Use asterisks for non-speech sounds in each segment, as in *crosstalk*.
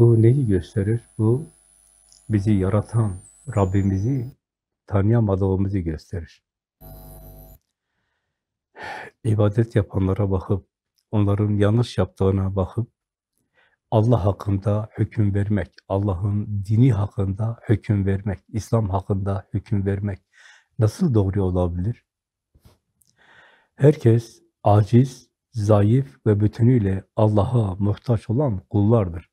Bu neyi gösterir? Bu bizi yaratan Rabbimizi tanıyamadığımızı gösterir. İbadet yapanlara bakıp, onların yanlış yaptığına bakıp, Allah hakkında hüküm vermek, Allah'ın dini hakkında hüküm vermek, İslam hakkında hüküm vermek nasıl doğru olabilir? Herkes aciz, zayıf ve bütünüyle Allah'a muhtaç olan kullardır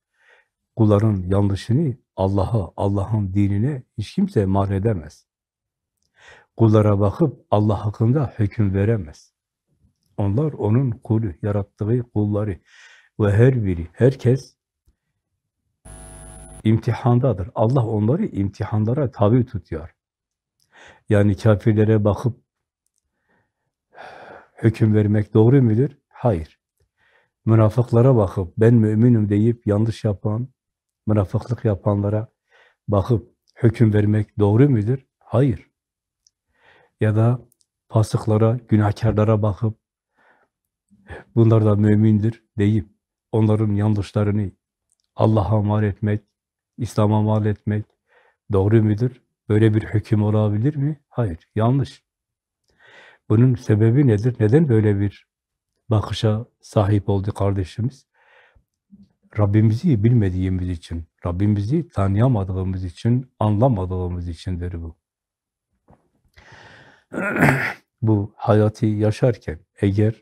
kulların yanlışını Allah'a, Allah'ın dinine hiç kimse mal edemez. Kullara bakıp Allah hakkında hüküm veremez. Onlar onun kulu, yarattığı kulları ve her biri, herkes imtihandadır. Allah onları imtihanlara tabi tutuyor. Yani kafirlere bakıp hüküm vermek doğru mudur? Hayır. Münafıklara bakıp ben müminim deyip yanlış yapan, münafıklık yapanlara bakıp hüküm vermek doğru mudur? Hayır. Ya da fasıklara, günahkarlara bakıp bunlar da mümindir deyip onların yanlışlarını Allah'a mal etmek, İslam'a mal etmek doğru mudur? Böyle bir hüküm olabilir mi? Hayır, yanlış. Bunun sebebi nedir? Neden böyle bir bakışa sahip oldu kardeşimiz? Rabbimizi bilmediğimiz için, Rabbimizi tanıyamadığımız için, anlamadığımız içindir bu. *clears throat* bu hayatı yaşarken eğer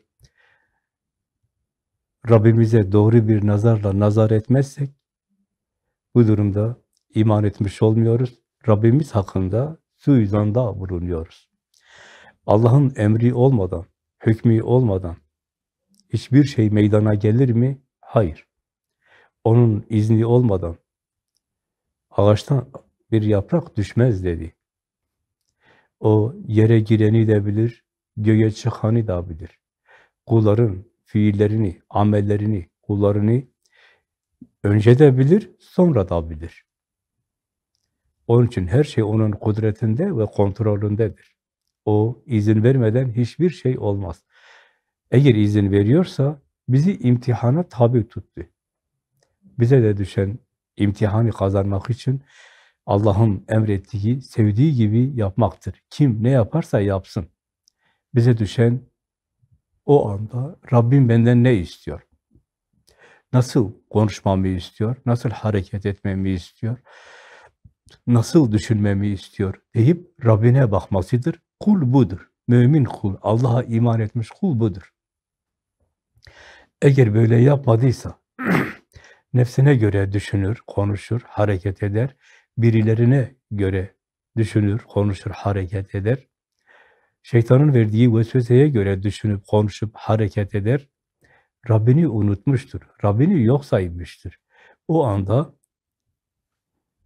Rabbimize doğru bir nazarla nazar etmezsek bu durumda iman etmiş olmuyoruz. Rabbimiz hakkında suizanda bulunuyoruz. Allah'ın emri olmadan, hükmü olmadan hiçbir şey meydana gelir mi? Hayır onun izni olmadan ağaçtan bir yaprak düşmez dedi. O yere gireni de bilir, göğe çıkanı da bilir. Kulların fiillerini, amellerini, kullarını önce de bilir, sonra da bilir. Onun için her şey onun kudretinde ve kontrolündedir. O izin vermeden hiçbir şey olmaz. Eğer izin veriyorsa bizi imtihana tabi tuttu bize de düşen imtihanı kazanmak için Allah'ın emrettiği, sevdiği gibi yapmaktır. Kim ne yaparsa yapsın. Bize düşen o anda Rabbim benden ne istiyor? Nasıl konuşmamı istiyor? Nasıl hareket etmemi istiyor? Nasıl düşünmemi istiyor? deyip Rabbine bakmasıdır. Kul budur. Mümin kul, Allah'a iman etmiş kul budur. Eğer böyle yapmadıysa, *clears throat* nefsine göre düşünür, konuşur, hareket eder. Birilerine göre düşünür, konuşur, hareket eder. Şeytanın verdiği vesveseye göre düşünüp, konuşup, hareket eder. Rabbini unutmuştur, Rabbini yok saymıştır. O anda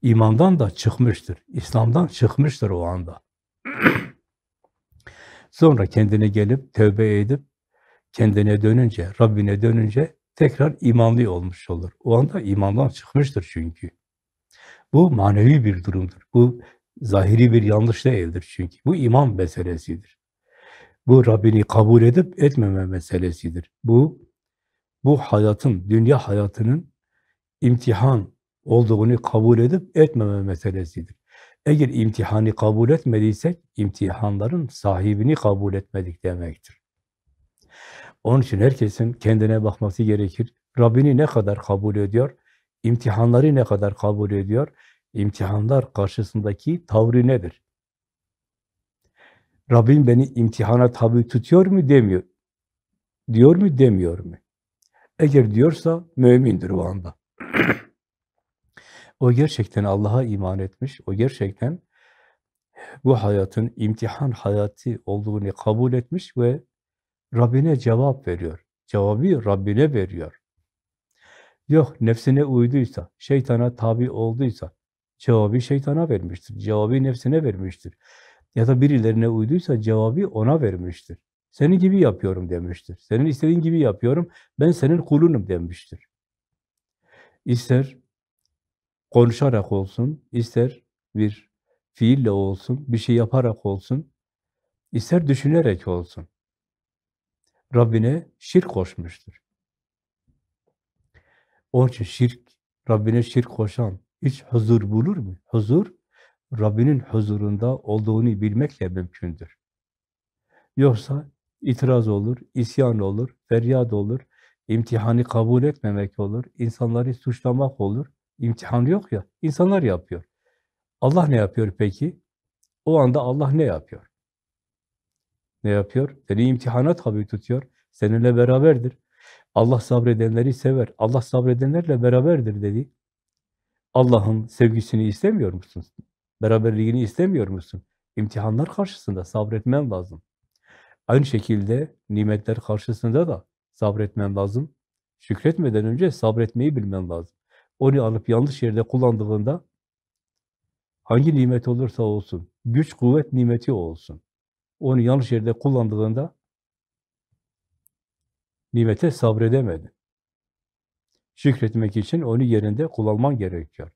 imandan da çıkmıştır, İslam'dan çıkmıştır o anda. *clears throat* Sonra kendine gelip, tövbe edip, kendine dönünce, Rabbine dönünce tekrar imanlı olmuş olur. O anda imandan çıkmıştır çünkü. Bu manevi bir durumdur. Bu zahiri bir yanlış değildir çünkü. Bu iman meselesidir. Bu Rabbini kabul edip etmeme meselesidir. Bu bu hayatın, dünya hayatının imtihan olduğunu kabul edip etmeme meselesidir. Eğer imtihanı kabul etmediysek, imtihanların sahibini kabul etmedik demektir. Onun için herkesin kendine bakması gerekir. Rabbini ne kadar kabul ediyor? İmtihanları ne kadar kabul ediyor? İmtihanlar karşısındaki tavrı nedir? Rabbim beni imtihana tabi tutuyor mu demiyor. Diyor mu demiyor mu? Eğer diyorsa mümindir o anda. o gerçekten Allah'a iman etmiş. O gerçekten bu hayatın imtihan hayatı olduğunu kabul etmiş ve Rabbine cevap veriyor. Cevabı Rabbine veriyor. Yok nefsine uyduysa, şeytana tabi olduysa, cevabı şeytana vermiştir. Cevabı nefsine vermiştir. Ya da birilerine uyduysa cevabı ona vermiştir. Senin gibi yapıyorum demiştir. Senin istediğin gibi yapıyorum. Ben senin kulunum demiştir. İster konuşarak olsun, ister bir fiille olsun, bir şey yaparak olsun, ister düşünerek olsun. Rabbine şirk koşmuştur. Onun için şirk, Rabbine şirk koşan hiç huzur bulur mu? Huzur, Rabbinin huzurunda olduğunu bilmekle mümkündür. Yoksa itiraz olur, isyan olur, feryat olur, imtihanı kabul etmemek olur, insanları suçlamak olur. İmtihan yok ya, insanlar yapıyor. Allah ne yapıyor peki? O anda Allah ne yapıyor? ne yapıyor? Seni imtihana tabi tutuyor. Seninle beraberdir. Allah sabredenleri sever. Allah sabredenlerle beraberdir dedi. Allah'ın sevgisini istemiyor musun? Beraberliğini istemiyor musun? İmtihanlar karşısında sabretmen lazım. Aynı şekilde nimetler karşısında da sabretmen lazım. Şükretmeden önce sabretmeyi bilmen lazım. Onu alıp yanlış yerde kullandığında hangi nimet olursa olsun, güç kuvvet nimeti olsun onu yanlış yerde kullandığında nimete sabredemedin. Şükretmek için onu yerinde kullanman gerekiyor.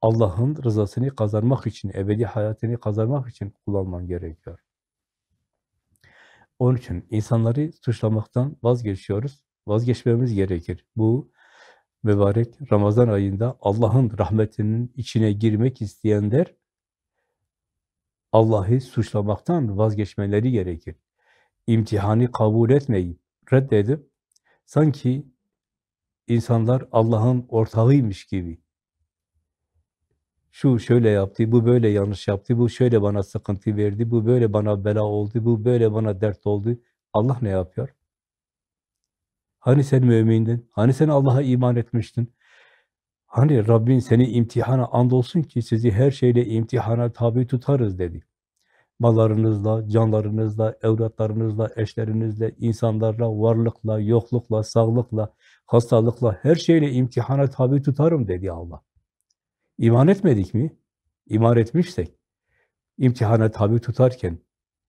Allah'ın rızasını kazanmak için, ebedi hayatını kazanmak için kullanman gerekiyor. Onun için insanları suçlamaktan vazgeçiyoruz. Vazgeçmemiz gerekir. Bu mübarek Ramazan ayında Allah'ın rahmetinin içine girmek isteyenler Allah'ı suçlamaktan vazgeçmeleri gerekir. İmtihanı kabul etmeyip, reddedip, sanki insanlar Allah'ın ortağıymış gibi, şu şöyle yaptı, bu böyle yanlış yaptı, bu şöyle bana sıkıntı verdi, bu böyle bana bela oldu, bu böyle bana dert oldu. Allah ne yapıyor? Hani sen mümindin? Hani sen Allah'a iman etmiştin? Hani Rabbin seni imtihana andolsun ki sizi her şeyle imtihana tabi tutarız dedi. Mallarınızla, canlarınızla, evlatlarınızla, eşlerinizle, insanlarla, varlıkla, yoklukla, sağlıkla, hastalıkla, her şeyle imtihana tabi tutarım dedi Allah. İman etmedik mi? İman etmişsek, imtihana tabi tutarken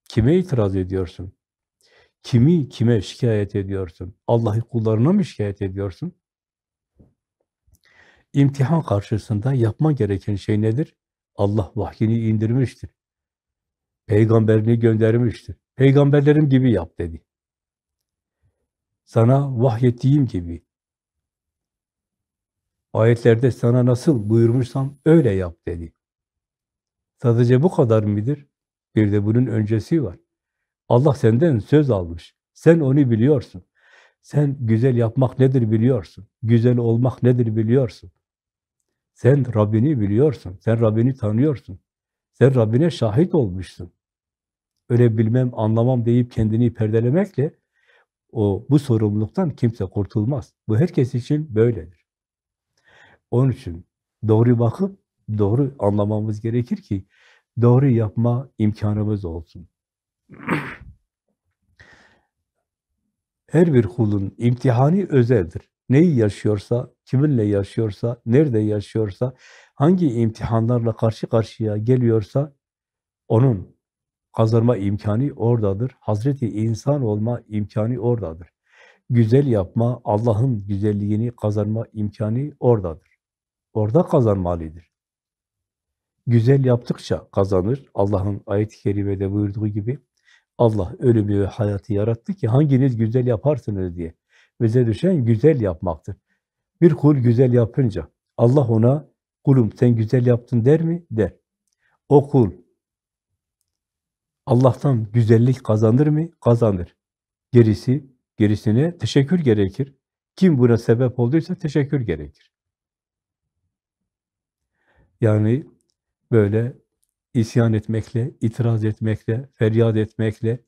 kime itiraz ediyorsun? Kimi kime şikayet ediyorsun? Allah'ı kullarına mı şikayet ediyorsun? İmtihan karşısında yapman gereken şey nedir? Allah vahyini indirmiştir. Peygamberini göndermiştir. Peygamberlerim gibi yap dedi. Sana vahyettiğim gibi. Ayetlerde sana nasıl buyurmuşsam öyle yap dedi. Sadece bu kadar mıdır? Bir de bunun öncesi var. Allah senden söz almış. Sen onu biliyorsun. Sen güzel yapmak nedir biliyorsun. Güzel olmak nedir biliyorsun. Sen Rabbini biliyorsun, sen Rabbini tanıyorsun. Sen Rabbine şahit olmuşsun. Öyle bilmem, anlamam deyip kendini perdelemekle o bu sorumluluktan kimse kurtulmaz. Bu herkes için böyledir. Onun için doğru bakıp doğru anlamamız gerekir ki doğru yapma imkanımız olsun. Her bir kulun imtihanı özeldir neyi yaşıyorsa, kiminle yaşıyorsa, nerede yaşıyorsa, hangi imtihanlarla karşı karşıya geliyorsa onun kazanma imkanı oradadır. Hazreti insan olma imkanı oradadır. Güzel yapma, Allah'ın güzelliğini kazanma imkanı oradadır. Orada kazanmalıdır. Güzel yaptıkça kazanır. Allah'ın ayet-i kerimede buyurduğu gibi Allah ölümü ve hayatı yarattı ki hanginiz güzel yaparsınız diye. Bize düşen güzel yapmaktır. Bir kul güzel yapınca Allah ona kulum sen güzel yaptın der mi? Der. O kul Allah'tan güzellik kazanır mı? Kazanır. Gerisi, gerisine teşekkür gerekir. Kim buna sebep olduysa teşekkür gerekir. Yani böyle isyan etmekle, itiraz etmekle, feryat etmekle,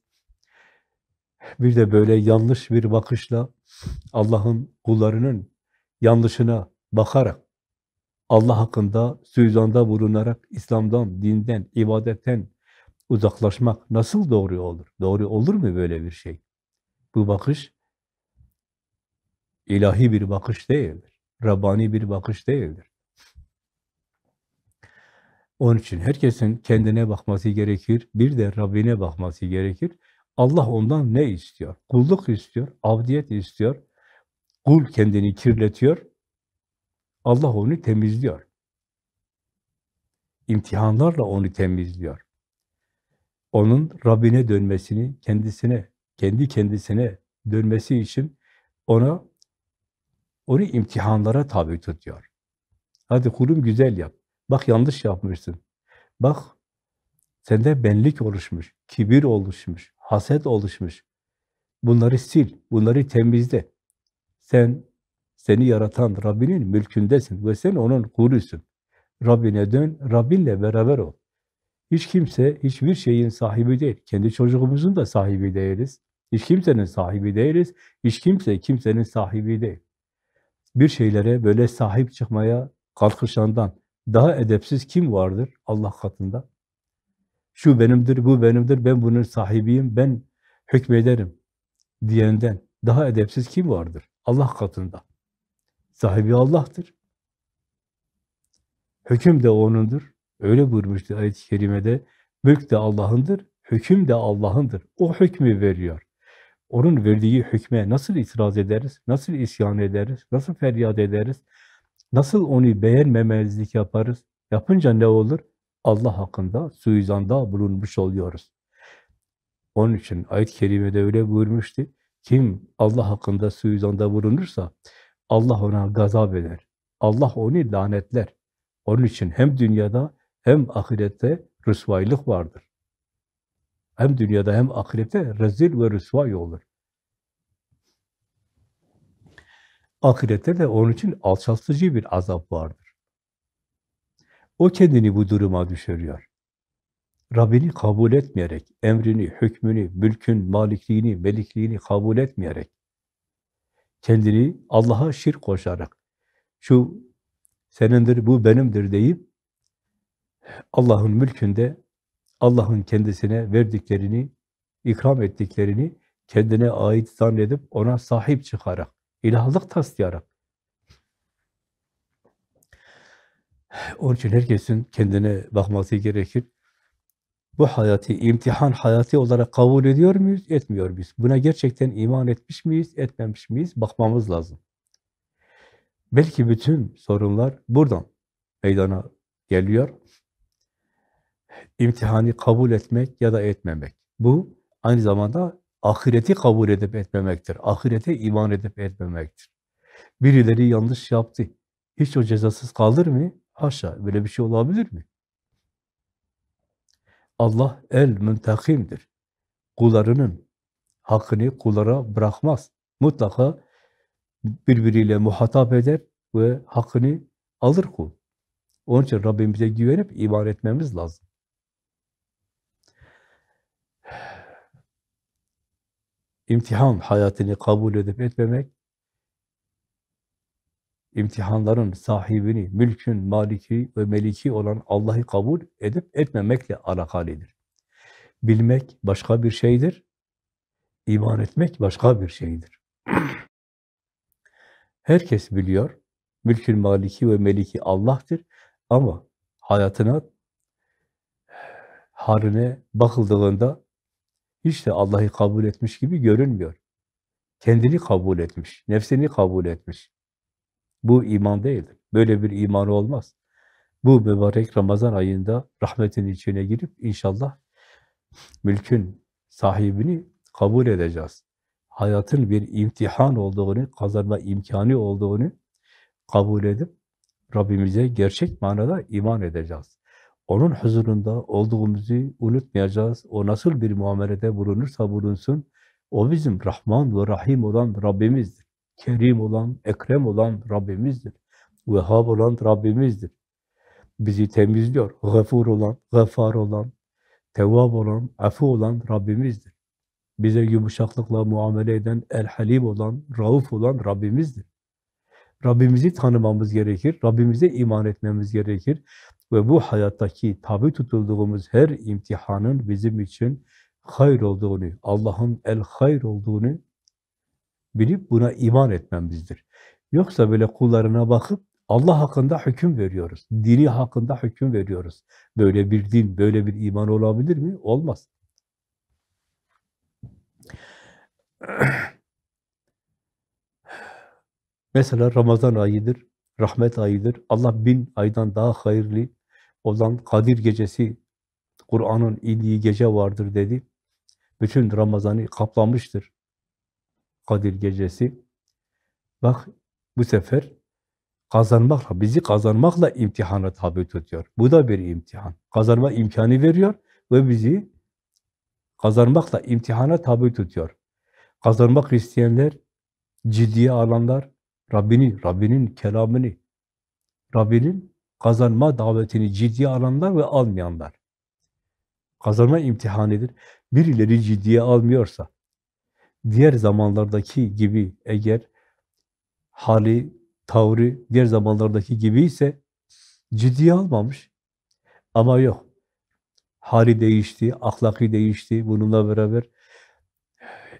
*laughs* Bir de böyle yanlış bir bakışla Allah'ın kullarının yanlışına bakarak Allah hakkında suizanda bulunarak İslam'dan, dinden, ibadetten uzaklaşmak nasıl doğru olur? Doğru olur mu böyle bir şey? Bu bakış ilahi bir bakış değildir. Rabbani bir bakış değildir. Onun için herkesin kendine bakması gerekir, bir de Rabbine bakması gerekir. Allah ondan ne istiyor? Kulluk istiyor, avdiyet istiyor. Kul kendini kirletiyor. Allah onu temizliyor. İmtihanlarla onu temizliyor. Onun Rabbine dönmesini, kendisine, kendi kendisine dönmesi için ona onu imtihanlara tabi tutuyor. Hadi kulum güzel yap. Bak yanlış yapmışsın. Bak sende benlik oluşmuş, kibir oluşmuş, haset oluşmuş. Bunları sil, bunları temizle. Sen, seni yaratan Rabbinin mülkündesin ve sen onun kulusun. Rabbine dön, Rabbinle beraber ol. Hiç kimse, hiçbir şeyin sahibi değil. Kendi çocuğumuzun da sahibi değiliz. Hiç kimsenin sahibi değiliz. Hiç kimse kimsenin sahibi değil. Bir şeylere böyle sahip çıkmaya kalkışandan daha edepsiz kim vardır Allah katında? şu benimdir, bu benimdir, ben bunun sahibiyim, ben hükmederim diyenden daha edepsiz kim vardır? Allah katında. Sahibi Allah'tır. Hüküm de O'nundur. Öyle buyurmuştu ayet-i kerimede. Mülk de Allah'ındır, hüküm de Allah'ındır. O hükmü veriyor. Onun verdiği hükme nasıl itiraz ederiz, nasıl isyan ederiz, nasıl feryat ederiz, nasıl onu beğenmemezlik yaparız, yapınca ne olur? Allah hakkında suizanda bulunmuş oluyoruz. Onun için ayet-i kerimede öyle buyurmuştu. Kim Allah hakkında suizanda bulunursa Allah ona gazap eder. Allah onu lanetler. Onun için hem dünyada hem ahirette rüsvaylık vardır. Hem dünyada hem ahirette rezil ve rüsvay olur. Ahirette de onun için alçaltıcı bir azap vardır. O kendini bu duruma düşürüyor. Rabbini kabul etmeyerek, emrini, hükmünü, mülkün, malikliğini, melikliğini kabul etmeyerek, kendini Allah'a şirk koşarak, şu senindir, bu benimdir deyip, Allah'ın mülkünde, Allah'ın kendisine verdiklerini, ikram ettiklerini kendine ait zannedip ona sahip çıkarak, ilahlık taslayarak, Onun için herkesin kendine bakması gerekir. Bu hayatı imtihan hayatı olarak kabul ediyor muyuz, etmiyor muyuz? Buna gerçekten iman etmiş miyiz, etmemiş miyiz? Bakmamız lazım. Belki bütün sorunlar buradan meydana geliyor. İmtihanı kabul etmek ya da etmemek. Bu aynı zamanda ahireti kabul edip etmemektir. Ahirete iman edip etmemektir. Birileri yanlış yaptı. Hiç o cezasız kalır mı? Haşa böyle bir şey olabilir mi? Allah el müntakimdir. Kullarının hakkını kullara bırakmaz. Mutlaka birbiriyle muhatap eder ve hakkını alır kul. Onun için Rabbimize güvenip iman etmemiz lazım. İmtihan hayatını kabul edip etmemek imtihanların sahibini, mülkün maliki ve meliki olan Allah'ı kabul edip etmemekle alakalıdır. Bilmek başka bir şeydir, iman etmek başka bir şeydir. *clears throat* Herkes biliyor, mülkün maliki ve meliki Allah'tır ama hayatına, haline bakıldığında hiç de Allah'ı kabul etmiş gibi görünmüyor. Kendini kabul etmiş, nefsini kabul etmiş. Bu iman değildir. Böyle bir iman olmaz. Bu mübarek Ramazan ayında rahmetin içine girip inşallah mülkün sahibini kabul edeceğiz. Hayatın bir imtihan olduğunu, kazanma imkanı olduğunu kabul edip Rabbimize gerçek manada iman edeceğiz. Onun huzurunda olduğumuzu unutmayacağız. O nasıl bir muamelede bulunursa bulunsun, o bizim Rahman ve Rahim olan Rabbimizdir. Kerim olan, Ekrem olan Rabbimizdir. Vehhab olan Rabbimizdir. Bizi temizliyor. Gafur olan, Gafar olan, Tevvab olan, Afu olan Rabbimizdir. Bize yumuşaklıkla muamele eden El-Halim olan, Rauf olan Rabbimizdir. Rabbimizi tanımamız gerekir, Rabbimize iman etmemiz gerekir ve bu hayattaki tabi tutulduğumuz her imtihanın bizim için hayır olduğunu, Allah'ın el hayır olduğunu bilip buna iman etmemizdir. Yoksa böyle kullarına bakıp Allah hakkında hüküm veriyoruz. Dini hakkında hüküm veriyoruz. Böyle bir din, böyle bir iman olabilir mi? Olmaz. *clears throat* Mesela Ramazan ayıdır, rahmet ayıdır. Allah bin aydan daha hayırlı olan Kadir gecesi, Kur'an'ın indiği gece vardır dedi. Bütün Ramazan'ı kaplamıştır. Kadir gecesi. Bak bu sefer kazanmakla, bizi kazanmakla imtihana tabi tutuyor. Bu da bir imtihan. Kazanma imkanı veriyor ve bizi kazanmakla imtihana tabi tutuyor. Kazanmak isteyenler, ciddiye alanlar, Rabbini, Rabbinin kelamını, Rabbinin kazanma davetini ciddiye alanlar ve almayanlar. Kazanma imtihanıdır. Birileri ciddiye almıyorsa, diğer zamanlardaki gibi eğer hali, tavrı diğer zamanlardaki gibi ise ciddiye almamış. Ama yok. Hali değişti, ahlakı değişti. Bununla beraber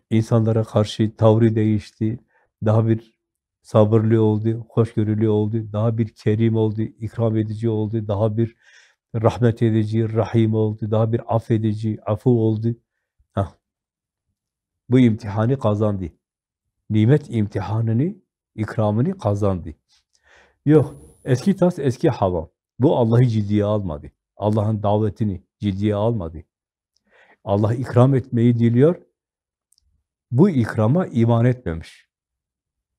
insanlara karşı tavrı değişti. Daha bir sabırlı oldu, hoşgörülü oldu, daha bir kerim oldu, ikram edici oldu, daha bir rahmet edici, rahim oldu, daha bir affedici, afu oldu. Bu imtihanı kazandı. Nimet imtihanını, ikramını kazandı. Yok, eski tas, eski hava. Bu Allah'ı ciddiye almadı. Allah'ın davetini ciddiye almadı. Allah ikram etmeyi diliyor. Bu ikrama iman etmemiş.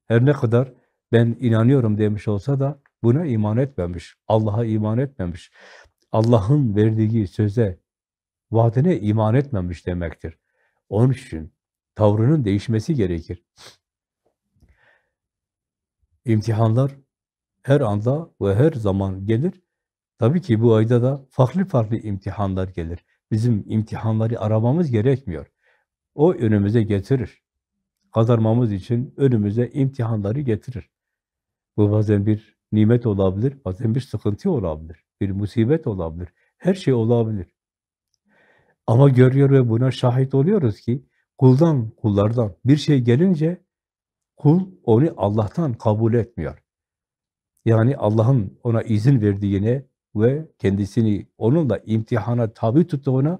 Her ne kadar ben inanıyorum demiş olsa da buna iman etmemiş. Allah'a iman etmemiş. Allah'ın verdiği söze, vaadine iman etmemiş demektir. Onun için tavrının değişmesi gerekir. İmtihanlar her anda ve her zaman gelir. Tabii ki bu ayda da farklı farklı imtihanlar gelir. Bizim imtihanları aramamız gerekmiyor. O önümüze getirir. Kazarmamız için önümüze imtihanları getirir. Bu bazen bir nimet olabilir, bazen bir sıkıntı olabilir, bir musibet olabilir. Her şey olabilir. Ama görüyor ve buna şahit oluyoruz ki kuldan, kullardan bir şey gelince kul onu Allah'tan kabul etmiyor. Yani Allah'ın ona izin verdiğine ve kendisini onunla imtihana tabi tuttuğuna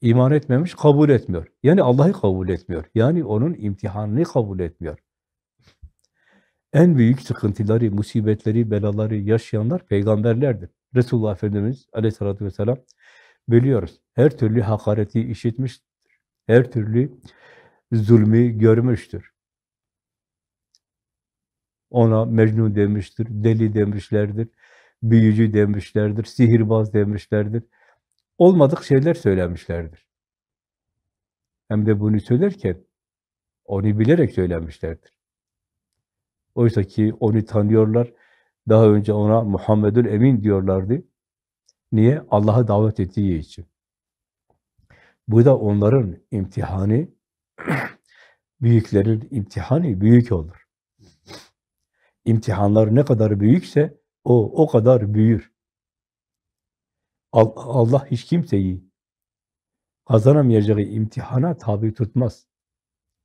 iman etmemiş, kabul etmiyor. Yani Allah'ı kabul etmiyor. Yani onun imtihanını kabul etmiyor. En büyük sıkıntıları, musibetleri, belaları yaşayanlar peygamberlerdir. Resulullah Efendimiz aleyhissalatü vesselam biliyoruz. Her türlü hakareti işitmiş, her türlü zulmü görmüştür. Ona Mecnun demiştir, deli demişlerdir, büyücü demişlerdir, sihirbaz demişlerdir. Olmadık şeyler söylemişlerdir. Hem de bunu söylerken onu bilerek söylemişlerdir. Oysa ki onu tanıyorlar. Daha önce ona Muhammedül Emin diyorlardı. Niye? Allah'a davet ettiği için. Bu da onların imtihanı, *clears throat* büyüklerin imtihanı büyük olur. İmtihanlar ne kadar büyükse o o kadar büyür. Allah hiç kimseyi kazanamayacağı imtihana tabi tutmaz.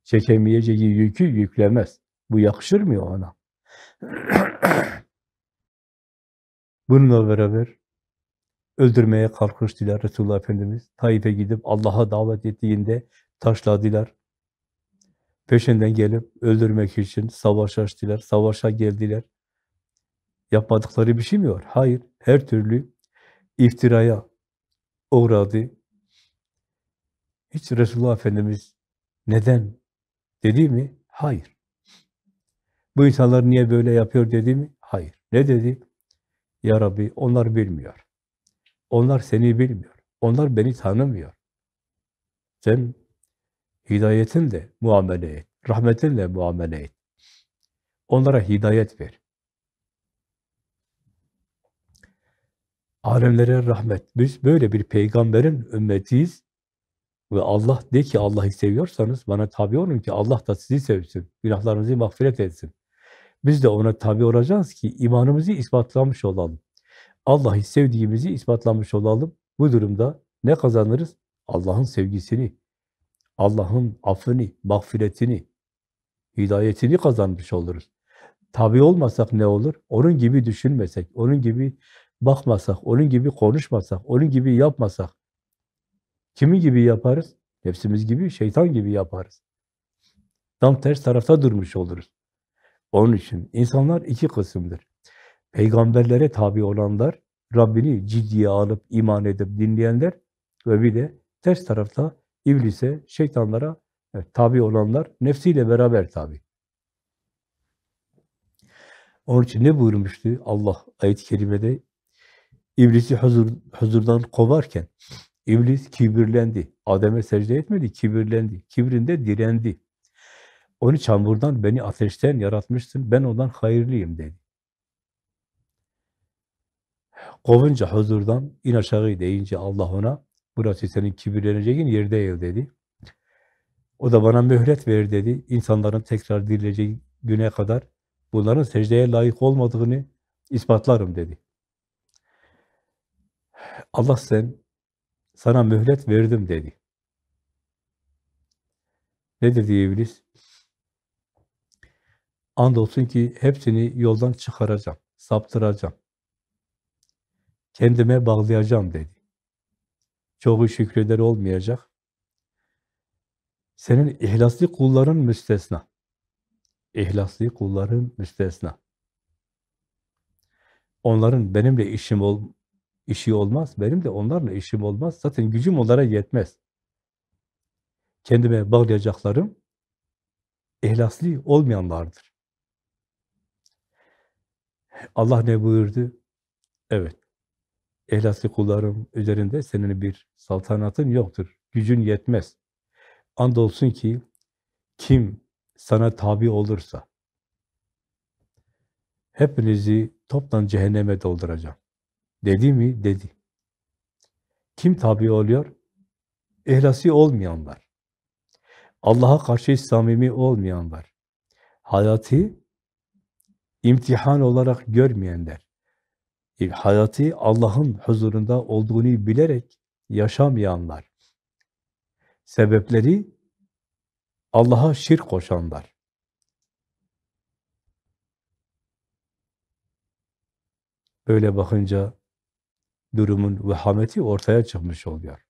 Çekemeyeceği yükü yüklemez. Bu yakışır mı ona? *clears throat* Bununla beraber öldürmeye kalkıştılar Resulullah Efendimiz. Taif'e gidip Allah'a davet ettiğinde taşladılar. Peşinden gelip öldürmek için savaş açtılar, savaşa geldiler. Yapmadıkları bir şey mi var? Hayır, her türlü iftiraya uğradı. Hiç Resulullah Efendimiz neden dedi mi? Hayır. Bu insanlar niye böyle yapıyor dedi mi? Hayır. Ne dedi? Ya Rabbi onlar bilmiyor. Onlar seni bilmiyor. Onlar beni tanımıyor. Sen hidayetinle muamele et. Rahmetinle muamele et. Onlara hidayet ver. Alemlere rahmet. Biz böyle bir peygamberin ümmetiyiz. Ve Allah de ki Allah'ı seviyorsanız bana tabi olun ki Allah da sizi sevsin. Günahlarınızı mağfiret etsin. Biz de ona tabi olacağız ki imanımızı ispatlamış olalım. Allah'ı sevdiğimizi ispatlanmış olalım. Bu durumda ne kazanırız? Allah'ın sevgisini, Allah'ın affını, mağfiretini, hidayetini kazanmış oluruz. Tabi olmasak ne olur? Onun gibi düşünmesek, onun gibi bakmasak, onun gibi konuşmasak, onun gibi yapmasak. Kimi gibi yaparız? Nefsimiz gibi, şeytan gibi yaparız. Tam ters tarafta durmuş oluruz. Onun için insanlar iki kısımdır peygamberlere tabi olanlar, Rabbini ciddiye alıp iman edip dinleyenler ve bir de ters tarafta iblise, şeytanlara e, tabi olanlar, nefsiyle beraber tabi. Onun için ne buyurmuştu Allah ayet-i kerimede? İblisi huzur, huzurdan kovarken iblis kibirlendi. Adem'e secde etmedi, kibirlendi. Kibrinde direndi. Onu çamurdan, beni ateşten yaratmışsın, ben ondan hayırlıyım dedi. Kovunca huzurdan in aşağı deyince Allah ona burası senin kibirleneceğin yer değil dedi. O da bana mühlet ver dedi. İnsanların tekrar dirileceği güne kadar bunların secdeye layık olmadığını ispatlarım dedi. Allah sen sana mühlet verdim dedi. Ne dedi iblis? Andolsun ki hepsini yoldan çıkaracağım, saptıracağım kendime bağlayacağım dedi. Çoğu şükreder olmayacak. Senin ihlaslı kulların müstesna. İhlaslı kulların müstesna. Onların benimle işim ol, işi olmaz, benim de onlarla işim olmaz. Zaten gücüm onlara yetmez. Kendime bağlayacaklarım ihlaslı olmayanlardır. Allah ne buyurdu? Evet. Ehlası kullarım üzerinde senin bir saltanatın yoktur. Gücün yetmez. Andolsun ki kim sana tabi olursa hepinizi toptan cehenneme dolduracağım. Dedi mi? Dedi. Kim tabi oluyor? Ehlasi olmayanlar. Allah'a karşı samimi olmayanlar. Hayatı imtihan olarak görmeyenler. E, hayatı Allah'ın huzurunda olduğunu bilerek yaşamayanlar, sebepleri Allah'a şirk koşanlar. Böyle bakınca durumun vehameti ortaya çıkmış oluyor.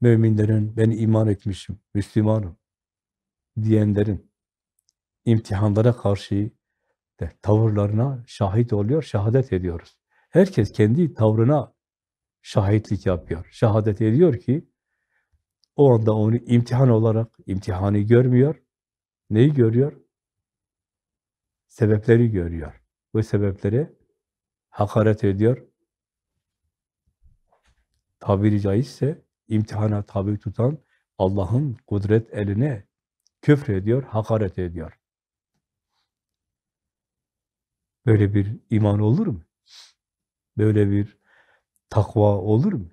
Müminlerin ben iman etmişim, Müslümanım diyenlerin imtihanlara karşı tavırlarına şahit oluyor, şahadet ediyoruz. Herkes kendi tavrına şahitlik yapıyor. Şahadet ediyor ki o anda onu imtihan olarak imtihanı görmüyor. Neyi görüyor? Sebepleri görüyor. Bu sebepleri hakaret ediyor. Tabiri caizse imtihana tabi tutan Allah'ın kudret eline küfür ediyor, hakaret ediyor. Böyle bir iman olur mu? Böyle bir takva olur mu?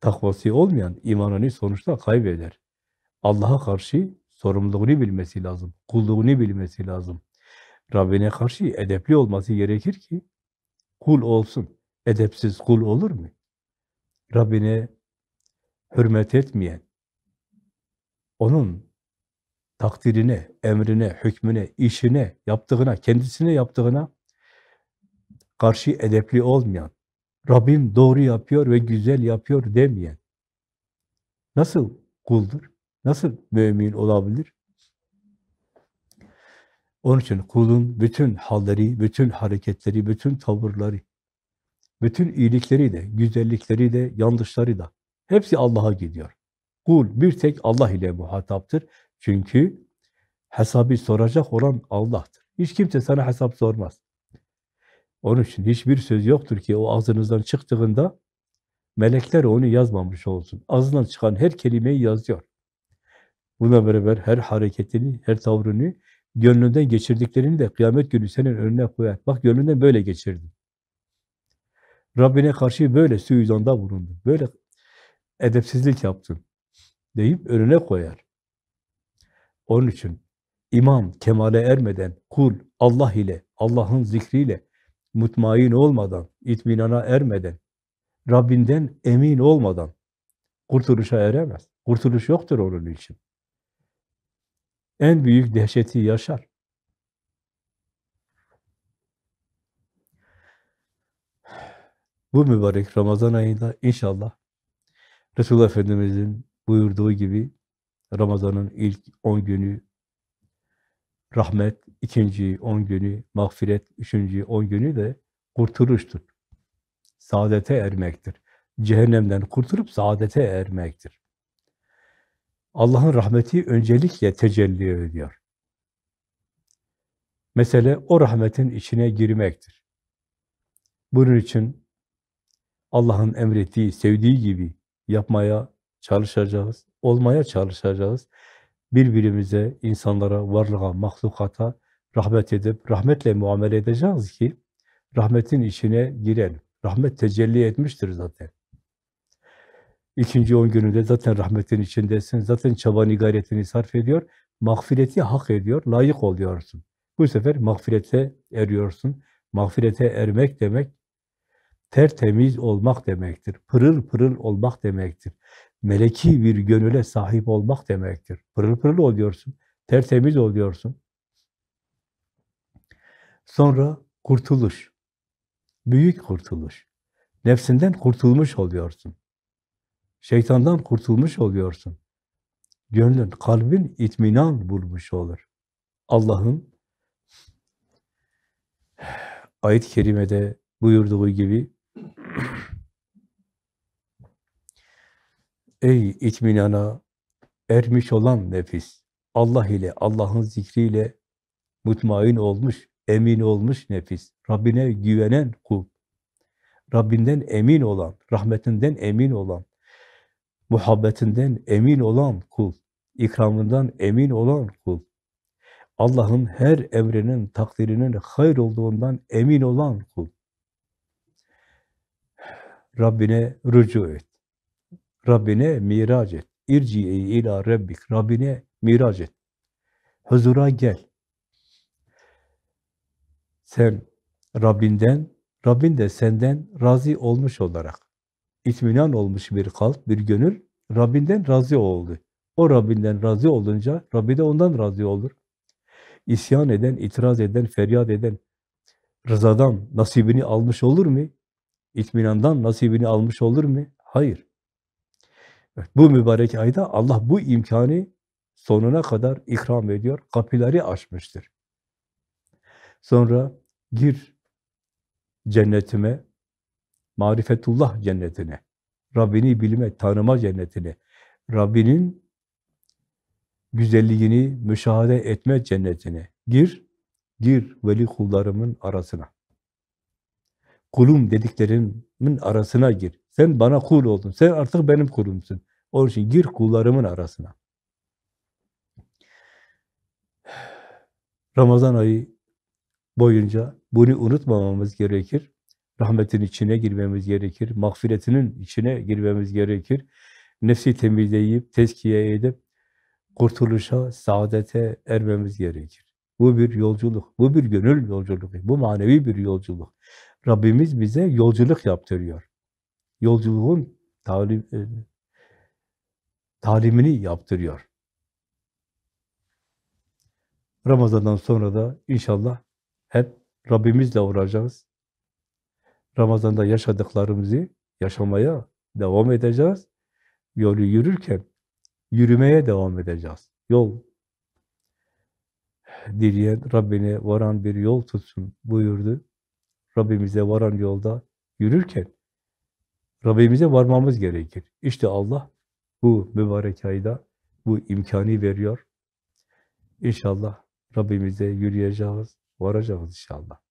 Takvası olmayan imanını hani sonuçta kaybeder. Allah'a karşı sorumluluğunu bilmesi lazım, kulluğunu bilmesi lazım. Rabbine karşı edepli olması gerekir ki kul olsun. Edepsiz kul olur mu? Rabbine hürmet etmeyen, onun takdirine, emrine, hükmüne, işine, yaptığına, kendisine yaptığına karşı edepli olmayan, Rabbim doğru yapıyor ve güzel yapıyor demeyen nasıl kuldur? Nasıl mümin olabilir? Onun için kulun bütün halleri, bütün hareketleri, bütün tavırları, bütün iyilikleri de, güzellikleri de, yanlışları da hepsi Allah'a gidiyor. Kul bir tek Allah ile muhataptır. Çünkü hesabı soracak olan Allah'tır. Hiç kimse sana hesap sormaz. Onun için hiçbir söz yoktur ki o ağzınızdan çıktığında melekler onu yazmamış olsun. Ağzından çıkan her kelimeyi yazıyor. Buna beraber her hareketini, her tavrını, gönlünden geçirdiklerini de kıyamet günü senin önüne koyar. Bak gönlünden böyle geçirdin. Rabbine karşı böyle suizanda bulundun, böyle edepsizlik yaptın deyip önüne koyar. Onun için iman kemale ermeden kul Allah ile, Allah'ın zikriyle mutmain olmadan, itminana ermeden, Rabbinden emin olmadan kurtuluşa eremez. Kurtuluş yoktur onun için. En büyük dehşeti yaşar. Bu mübarek Ramazan ayında inşallah Resulullah Efendimiz'in buyurduğu gibi Ramazan'ın ilk 10 günü rahmet, ikinci 10 günü mağfiret, üçüncü 10 günü de kurtuluştur. Saadete ermektir. Cehennemden kurtulup saadete ermektir. Allah'ın rahmeti öncelikle tecelli ediyor. Mesele o rahmetin içine girmektir. Bunun için Allah'ın emrettiği, sevdiği gibi yapmaya çalışacağız olmaya çalışacağız. Birbirimize, insanlara, varlığa, mahlukata rahmet edip, rahmetle muamele edeceğiz ki rahmetin içine girelim. Rahmet tecelli etmiştir zaten. İkinci on gününde zaten rahmetin içindesin, zaten çabanı gayretini sarf ediyor, mağfireti hak ediyor, layık oluyorsun. Bu sefer mağfirete eriyorsun. Mağfirete ermek demek, tertemiz olmak demektir, pırıl pırıl olmak demektir meleki bir gönüle sahip olmak demektir. Pırıl pırıl oluyorsun, tertemiz oluyorsun. Sonra kurtuluş, büyük kurtuluş. Nefsinden kurtulmuş oluyorsun. Şeytandan kurtulmuş oluyorsun. Gönlün, kalbin itminan bulmuş olur. Allah'ın ayet-i kerimede buyurduğu gibi Ey itminana ermiş olan nefis, Allah ile, Allah'ın zikriyle mutmain olmuş, emin olmuş nefis, Rabbine güvenen kul, Rabbinden emin olan, rahmetinden emin olan, muhabbetinden emin olan kul, ikramından emin olan kul, Allah'ın her emrinin, takdirinin hayır olduğundan emin olan kul. Rabbine rücu et. Rabbine mirac et. İrciye ila Rabbik. Rabbine mirac et. Huzura gel. Sen Rabbinden, Rabbin de senden razı olmuş olarak, itminan olmuş bir kalp, bir gönül, Rabbinden razı oldu. O Rabbinden razı olunca, Rabbi de ondan razı olur. İsyan eden, itiraz eden, feryat eden, rızadan nasibini almış olur mu? İtminandan nasibini almış olur mu? Hayır. Evet, bu mübarek ayda Allah bu imkanı sonuna kadar ikram ediyor, kapıları açmıştır. Sonra gir cennetime, marifetullah cennetine, Rabbini bilme, tanıma cennetine, Rabbinin güzelliğini müşahede etme cennetine gir, gir veli kullarımın arasına. Kulum dediklerimin arasına gir. Sen bana kul oldun. Sen artık benim kulumsun. Onun için gir kullarımın arasına. Ramazan ayı boyunca bunu unutmamamız gerekir. Rahmetin içine girmemiz gerekir. Mağfiretinin içine girmemiz gerekir. Nefsi temizleyip, tezkiye edip, kurtuluşa, saadete ermemiz gerekir. Bu bir yolculuk, bu bir gönül yolculuğu, bu manevi bir yolculuk. Rabbimiz bize yolculuk yaptırıyor yolculuğun talim, e, talimini yaptırıyor. Ramazan'dan sonra da inşallah hep Rabbimizle uğrayacağız. Ramazan'da yaşadıklarımızı yaşamaya devam edeceğiz. Yolu yürürken yürümeye devam edeceğiz. Yol dileyen Rabbine varan bir yol tutsun buyurdu. Rabbimize varan yolda yürürken Rabbimize varmamız gerekir. İşte Allah bu mübarek ayda bu imkanı veriyor. İnşallah Rabbimize yürüyeceğiz, varacağız inşallah.